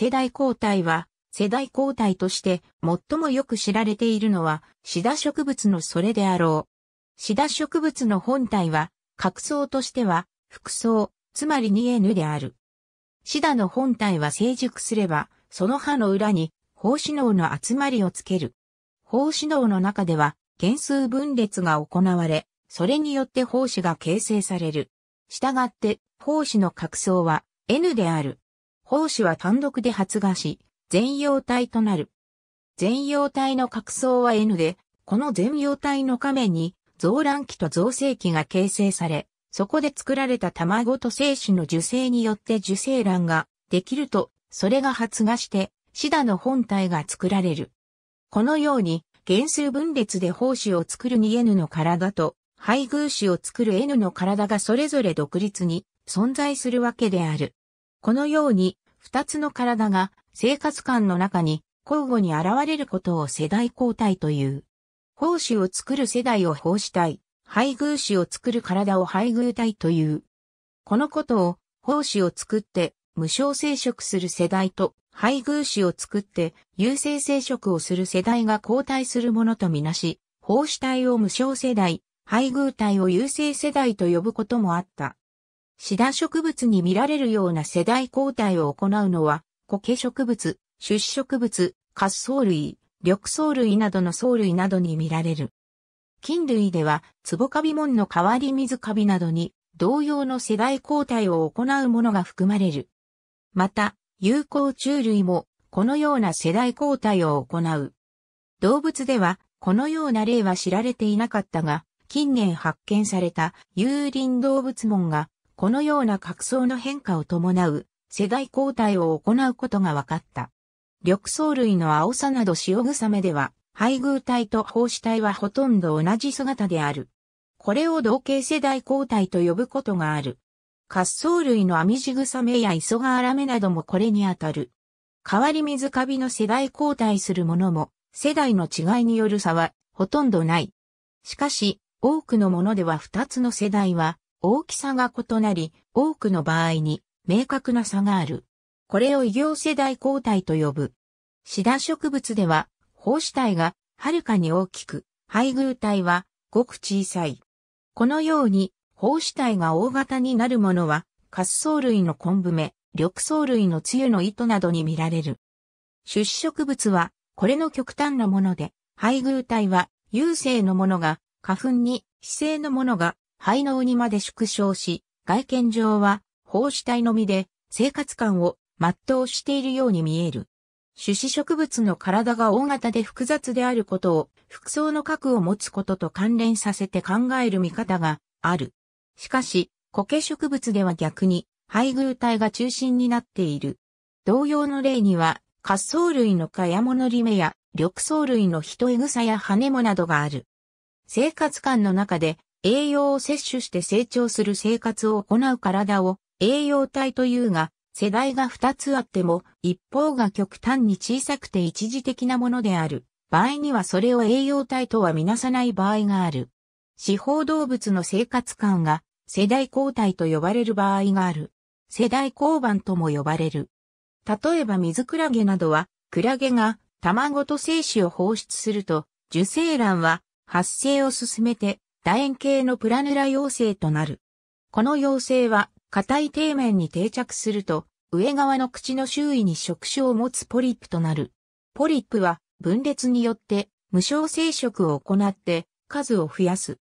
世代交代は、世代交代として最もよく知られているのは、シダ植物のそれであろう。シダ植物の本体は、角層としては、複層、つまり 2N である。シダの本体は成熟すれば、その葉の裏に、胞子脳の集まりをつける。胞子脳の中では、原数分裂が行われ、それによって胞子が形成される。したがって、胞子の角層は N である。胞子は単独で発芽し、全容体となる。全容体の角層は N で、この全容体の下面に、増卵期と造成期が形成され、そこで作られた卵と精子の受精によって受精卵ができると、それが発芽して、シダの本体が作られる。このように、原数分裂で胞子を作る 2N の体と、配偶子を作る N の体がそれぞれ独立に存在するわけである。このように、二つの体が生活感の中に交互に現れることを世代交代という。胞子を作る世代を胞子体、配偶子を作る体を配偶体という。このことを、胞子を作って無償生殖する世代と、配偶子を作って有性生殖をする世代が交代するものとみなし、胞子体を無償世代、配偶体を有性世代と呼ぶこともあった。シダ植物に見られるような世代交代を行うのは、苔植物、種子植物、滑走類、緑藻類などの藻類などに見られる。菌類では、ツボカビ門の代わり水カビなどに、同様の世代交代を行うものが含まれる。また、有効虫類も、このような世代交代を行う。動物では、このような例は知られていなかったが、近年発見された有林動物門がこのような角層の変化を伴う世代交代を行うことが分かった。緑藻類の青さなど塩草目では、配偶体と胞子体はほとんど同じ姿である。これを同型世代交代と呼ぶことがある。滑走類のアミジグサメやイソガめラメなどもこれにあたる。代わり水カビの世代交代するものも、世代の違いによる差はほとんどない。しかし、多くのものでは2つの世代は大きさが異なり、多くの場合に明確な差がある。これを異形世代交代と呼ぶ。シダ植物では、胞子体がはるかに大きく、配偶体はごく小さい。このように、胞子体が大型になるものは、滑走類の昆布目、緑藻類のゆの糸などに見られる。出子植物は、これの極端なもので、配偶体は、有性のものが、花粉に、非性のものが、肺のにまで縮小し、外見上は、胞子体のみで、生活感を全うしているように見える。種子植物の体が大型で複雑であることを、服装の核を持つことと関連させて考える見方がある。しかし、苔植物では逆に、配偶体が中心になっている。同様の例には、滑走類の蚊や物リメや、緑藻類の人エグさや羽モなどがある。生活感の中で栄養を摂取して成長する生活を行う体を栄養体というが、世代が2つあっても、一方が極端に小さくて一時的なものである。場合にはそれを栄養体とはみなさない場合がある。四方動物の生活感が世代交代と呼ばれる場合がある。世代交番とも呼ばれる。例えば水クラゲなどは、クラゲが卵と精子を放出すると、受精卵は発生を進めて楕円形のプラヌラ妖精となる。この妖精は、硬い底面に定着すると、上側の口の周囲に触手を持つポリップとなる。ポリップは、分裂によって、無償生殖を行って、数を増やす。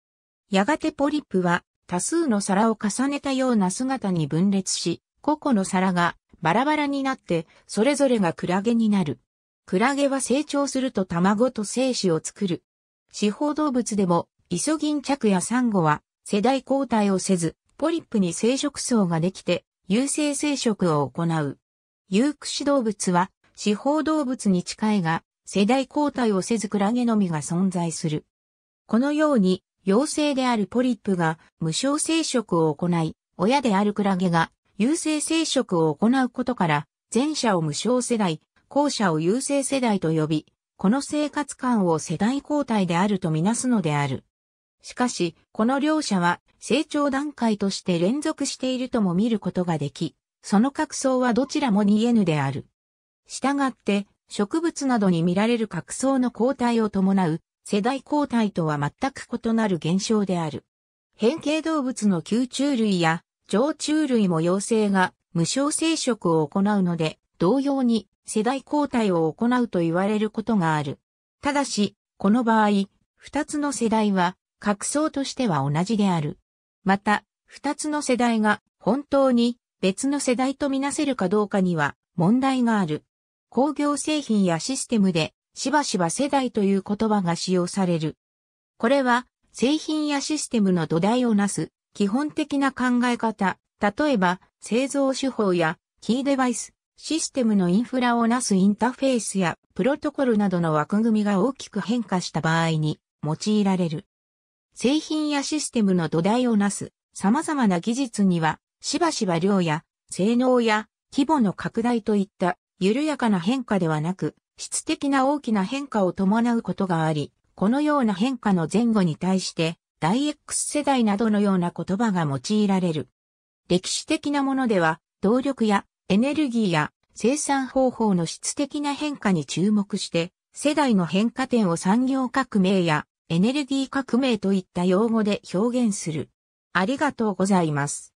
やがてポリップは、多数の皿を重ねたような姿に分裂し、個々の皿がバラバラになって、それぞれがクラゲになる。クラゲは成長すると卵と精子を作る。四方動物でもイソギンチャクやサンゴは世代交代をせず、ポリップに生殖層ができて、有性生殖を行う。有口動物は、四方動物に近いが、世代交代をせずクラゲのみが存在する。このように、幼生であるポリップが無償生殖を行い、親であるクラゲが有性生殖を行うことから、前者を無償世代、後者を有性世代と呼び、この生活感を世代交代であるとみなすのである。しかし、この両者は成長段階として連続しているとも見ることができ、その角層はどちらも 2N である。したがって、植物などに見られる角層の交代を伴う世代交代とは全く異なる現象である。変形動物の吸虫類や常虫類も幼生が無償生殖を行うので、同様に世代交代を行うと言われることがある。ただし、この場合、二つの世代は格層としては同じである。また、二つの世代が本当に別の世代とみなせるかどうかには問題がある。工業製品やシステムでしばしば世代という言葉が使用される。これは製品やシステムの土台をなす基本的な考え方、例えば製造手法やキーデバイス、システムのインフラをなすインターフェースやプロトコルなどの枠組みが大きく変化した場合に用いられる。製品やシステムの土台をなす様々な技術には、しばしば量や性能や規模の拡大といった緩やかな変化ではなく、質的な大きな変化を伴うことがあり、このような変化の前後に対して、大 X 世代などのような言葉が用いられる。歴史的なものでは、動力やエネルギーや生産方法の質的な変化に注目して、世代の変化点を産業革命やエネルギー革命といった用語で表現する。ありがとうございます。